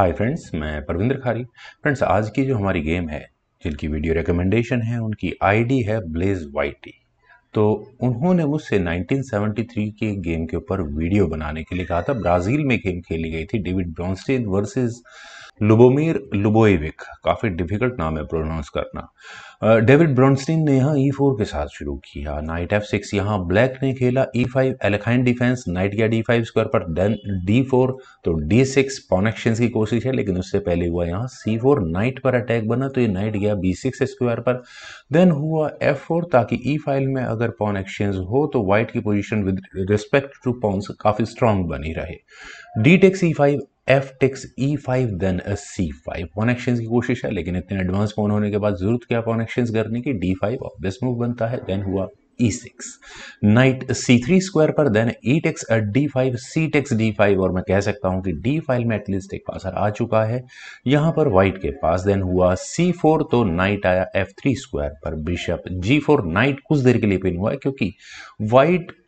hi friends मैं परविंदर खारी friends आज की जो हमारी गेम है जिनकी वीडियो रिकमेंडेशन है उनकी आईडी है ब्लेज वाइटी तो उन्होंने मुझसे 1973 के गेम के ऊपर वीडियो बनाने के लिए कहा था ब्राज़ील में गेम खेली गई थी डेविड ब्रॉन्स्टेन वर्सेस लुबोमिर लुबोएविक काफ़ी डिफिकल्ट नाम है प्रोनाउंस करना डेविड ब्रॉन्स्टीन ने यहाँ ई फोर के साथ शुरू किया नाइट एफ सिक्स यहाँ ब्लैक ने खेला E five Alekhine defence knight या डी फाइव स्क्वायर पर देन डी फोर तो डी सिक्स पॉनेक्शन की कोशिश है लेकिन उससे पहले हुआ यहाँ सी फोर नाइट पर अटैक बना तो ये नाइट गया बी सिक्स स्क्वायर पर देन हुआ एफ फोर ताकि ई e फाइव में अगर पॉन एक्सचेंज हो तो वाइट की position with respect to pawns काफ़ी स्ट्रांग बनी रहे D takes E five F takes E five then uh C five pawn action की कोशिश है लेकिन इतने एडवांस पॉन होने के बाद जरूरत क्या पॉन एक्शन करने की डी फाइव ऑब्वियस मूव बनता है देन हुआ E six knight C three square पर then E takes D five C takes D five और मैं कह सकता हूं कि डी फाइव में एटलीस्ट एक पासर आ चुका है यहां पर वाइट के पास देन हुआ सी फोर तो नाइट आया एफ थ्री स्क्वायर पर बिशप जी फोर नाइट कुछ देर के लिए पिन हुआ है क्योंकि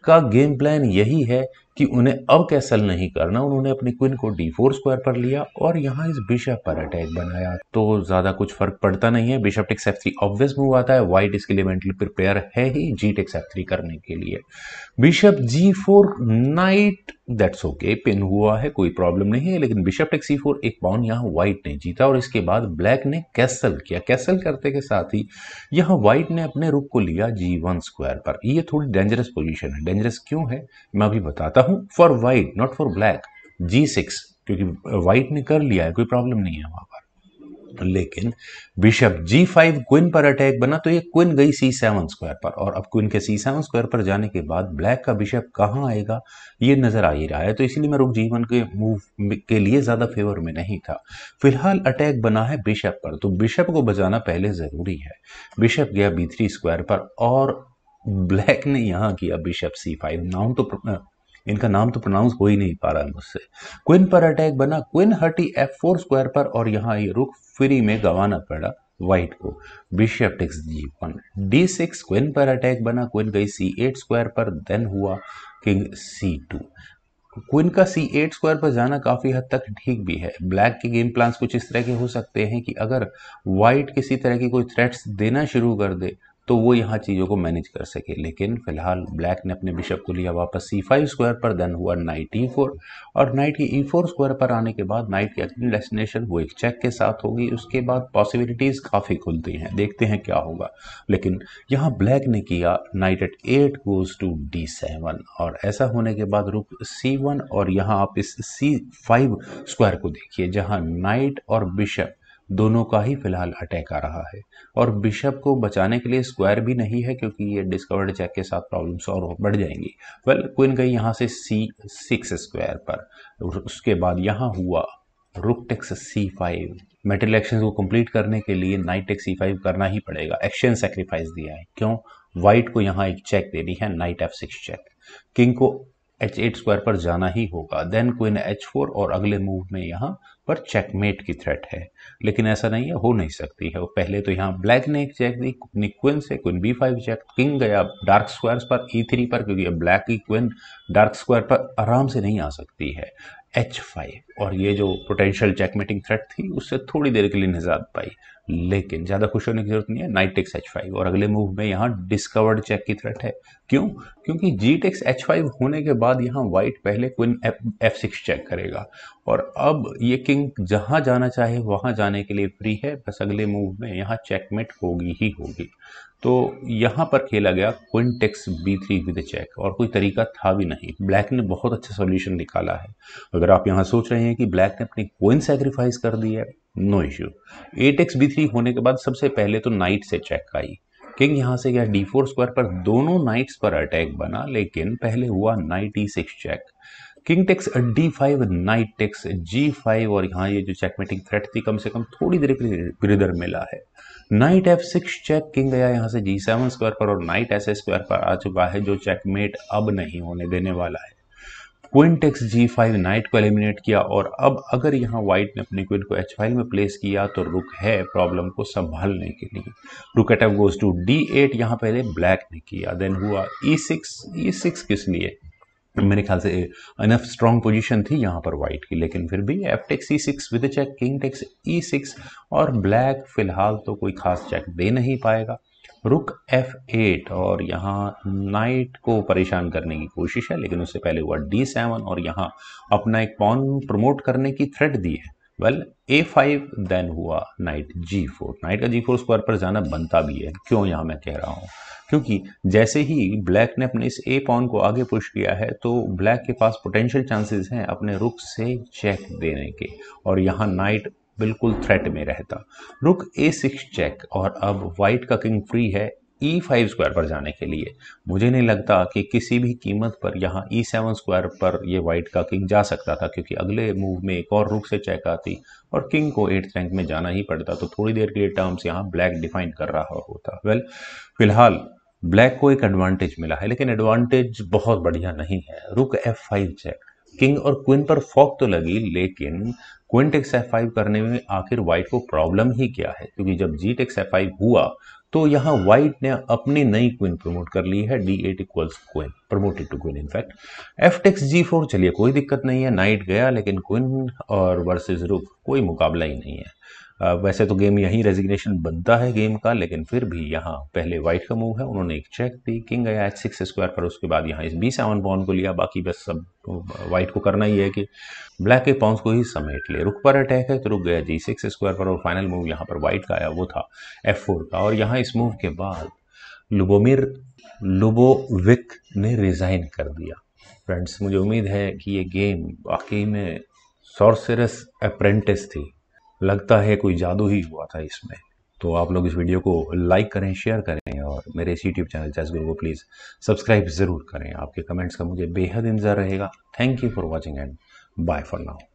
का गेम प्लान यही है कि उन्हें अब कैसल नहीं करना उन्होंने अपनी क्विन को डी फोर स्क्वायर पर लिया और यहाँ इस बिशप पर अटैक बनाया तो ज़्यादा कुछ फर्क पड़ता नहीं है bishop takes F three obvious move आता है वाइट इसके लिए मेंटली प्रिपेयर है ही जी टेक्स एफ थ्री करने के लिए bishop G four knight that's okay pin हुआ है कोई प्रॉब्लम नहीं है लेकिन बिशप टेक सी फोर एक पाउन यहाँ वाइट ने जीता और इसके बाद ब्लैक ने कैसल किया कैसल करते के साथ ही यहाँ वाइट ने अपने रुख को लिया जी वन स्क्वायर पर ये थोड़ी डेंजरस पोजीशन है डेंजरस क्यों है मैं अभी बताता हूँ for white not for black G six क्योंकि वाइट ने कर लिया है कोई प्रॉब्लम नहीं है वहाँ पर लेकिन बिशप जी फाइव क्विन पर अटैक बना तो ये क्विन गई सी सेवन स्क्वायर पर और अब क्विन के सी सेवन स्क्वायर पर जाने के बाद ब्लैक का बिशप कहाँ आएगा ये नज़र आ ही रहा है तो इसलिए मैं रुक जीवन के मूव के लिए ज़्यादा फेवर में नहीं था फिलहाल अटैक बना है बिशप पर तो बिशप को बजाना पहले ज़रूरी है बिशप गया बी स्क्वायर पर और ब्लैक ने यहाँ किया बिशप सी फाइव नाउन तो इनका नाम तो प्रोनाउंस हो ही नहीं पा रहा है मुझसे क्विन पर अटैक बना क्विन हटी एफ फोर स्क्वायर पर और यहाँ ये रुख फ्री में गंवाना पड़ा व्हाइट को bishop takes G one D six queen पर अटैक बना क्विन गई सी एट स्क्वायर पर देन हुआ किंग सी टू क्विन का सी एट स्क्वायर पर जाना काफ़ी हद तक ठीक भी है ब्लैक के गेम प्लान्स कुछ इस तरह के हो सकते हैं कि अगर वाइट किसी तरह की कोई थ्रेट्स देना शुरू कर दे तो वो यहाँ चीज़ों को मैनेज कर सके लेकिन फिलहाल ब्लैक ने अपने बिशप को लिया वापस सी फाइव स्क्वायर पर देन हुआ नाइट ई फोर और नाइट ई फोर स्क्वायर पर आने के बाद नाइट की अगली डेस्टिनेशन वो एक चेक के साथ होगी उसके बाद पॉसिबिलिटीज़ काफ़ी खुलती हैं देखते हैं क्या होगा लेकिन यहाँ ब्लैक ने किया knight at eight goes to D seven और ऐसा होने के बाद रुक सी वन और यहाँ आप इस सी फाइव स्क्वायर को देखिए जहाँ नाइट और बिशप दोनों का ही फिलहाल अटैक आ रहा है और बिशप को बचाने के लिए स्क्वायर भी नहीं है क्योंकि ये डिस्कवर्ड चेक के साथ प्रॉब्लम और बढ़ जाएंगी वेल क्वीन गई यहाँ से सी सिक्स स्क्वायर पर उसके बाद यहाँ हुआ रुक टेक्स सी फाइव मेटल एक्शन को कंप्लीट करने के लिए नाइट टेक्स सी फाइव करना ही पड़ेगा एक्शन सेक्रीफाइस दिया है क्यों वाइट को यहाँ एक चेक दे दी है knight F six check king को एच एट स्क्वायर पर जाना ही होगा देन क्वीन एच फोर और अगले मूव में यहाँ पर चेकमेट की थ्रेट है लेकिन ऐसा नहीं है हो नहीं सकती है वो पहले तो यहाँ ब्लैक ने एक चेक दी अपनी क्वीन से queen B five check king गया डार्क स्क्वायर पर ई e थ्री पर क्योंकि ब्लैक की क्वीन डार्क स्क्वायर पर आराम से नहीं आ सकती है एच फाइव और ये जो पोटेंशियल चेकमेटिंग थ्रेट थी उससे थोड़ी देर के लिए निजात पाई लेकिन ज़्यादा खुश होने की जरूरत नहीं है नाइट एक्स एच फाइव और अगले मूव में यहाँ डिस्कवर्ड चेक की थ्रेट है क्यों क्योंकि जी टेक्स एच फाइव होने के बाद यहाँ वाइट पहले क्विन एफ सिक्स चेक करेगा और अब ये किंग जहाँ जाना चाहे वहाँ जाने के लिए फ्री है बस अगले मूव में यहाँ चेकमेट होगी ही होगी तो यहाँ पर खेला गया queen takes B three with check और कोई तरीका था भी नहीं ब्लैक ने बहुत अच्छा सोल्यूशन निकाला है अगर आप यहाँ सोच रहे हैं कि ब्लैक ने अपनी क्विन सेक्रीफाइस कर दी है no issue at X B three होने के बाद सबसे पहले तो नाइट से चेक आई किंग यहाँ से गया डी फोर स्क्वायर पर दोनों नाइट्स पर अटैक बना लेकिन पहले हुआ knight E six check king takes D five knight takes G five और यहाँ ये जो चेकमेटिंग थ्रेट थी कम से कम थोड़ी देर के ब्रिदर मिला है knight F six check king गया यहाँ से जी सेवन स्क्वायर पर और नाइट एस स्क्वायर पर आ चुका है जो चेकमेट अब नहीं होने देने वाला है queen takes G five knight को एलिमिनेट किया और अब अगर यहाँ व्हाइट ने अपने क्विन को एच फाइव में प्लेस किया तो रुक है प्रॉब्लम को संभालने के लिए rook at F goes to D eight यहाँ पहले ब्लैक ने किया देन हुआ ई सिक्स ई सिक्स किस लिए तो मेरे ख्याल से इनफ स्ट्रॉन्ग पोजीशन थी यहाँ पर वाइट की लेकिन फिर भी F takes E six with check king takes E six और ब्लैक फिलहाल तो कोई खास चेक दे नहीं पाएगा रुक एफ एट और यहाँ नाइट को परेशान करने की कोशिश है लेकिन उससे पहले हुआ डी सेवन और यहाँ अपना एक पॉन प्रमोट करने की थ्रेड दी है वेल ए फाइव देन हुआ नाइट जी फोर नाइट का जी फोर स्क्वायर पर जाना बनता भी है क्यों यहाँ मैं कह रहा हूँ क्योंकि जैसे ही ब्लैक ने अपने इस ए पॉन को आगे पुश किया है तो ब्लैक के पास पोटेंशियल चांसेस हैं अपने रुक से चेक देने के और यहाँ नाइट बिल्कुल थ्रेट में रहता रुक ए सिक्स चेक और अब वाइट का किंग फ्री है ई फाइव स्क्वायर पर जाने के लिए मुझे नहीं लगता कि किसी भी कीमत पर यहाँ ई सेवन स्क्वायर पर ये वाइट का किंग जा सकता था क्योंकि अगले मूव में एक और रुख से चेक आती और किंग को एट रैंक में जाना ही पड़ता तो थोड़ी देर के लिए टर्म्स यहाँ ब्लैक डिफाइन कर रहा होता वेल फिलहाल ब्लैक को एक एडवांटेज मिला है लेकिन एडवांटेज बहुत बढ़िया नहीं है rook F five check king और क्वीन पर फॉक तो लगी लेकिन क्विन टेक्स एफ फाइव करने में आखिर वाइट को प्रॉब्लम ही क्या है क्योंकि जब जी टेक्स एफ फाइव हुआ तो यहाँ व्हाइट ने अपनी नई क्वीन प्रमोट कर ली है D eight equals queen promoted to queen in fact F takes G four चलिए कोई दिक्कत नहीं है नाइट गया लेकिन क्वीन और वर्सेस रुक कोई मुकाबला ही नहीं है वैसे तो गेम यहीं रेजिग्नेशन बनता है गेम का लेकिन फिर भी यहाँ पहले वाइट का मूव है उन्होंने एक चेक दी किंग गया एच सिक्स स्क्वायर पर उसके बाद यहाँ इस बी सेवन पॉन को लिया बाकी बस सब वाइट तो, को करना ही है कि ब्लैक के पॉन्स को ही समेट ले रुक पर अटैक है तो रुक गया जी सिक्स स्क्वायर पर और फाइनल मूव यहाँ पर वाइट का आया वो था एफ फोर का और यहाँ इस मूव के बाद लुबोमिर लुबोविक ने रिज़ाइन कर दिया फ्रेंड्स मुझे उम्मीद है कि ये गेम वाकई में सॉर्सरस अप्रेंटिस थी लगता है कोई जादू ही हुआ था इसमें तो आप लोग इस वीडियो को लाइक करें शेयर करें और मेरे इस यूट्यूब चैनल चैस गुरु को प्लीज़ सब्सक्राइब ज़रूर करें आपके कमेंट्स का मुझे बेहद इंतज़ार रहेगा thank you for watching and bye for now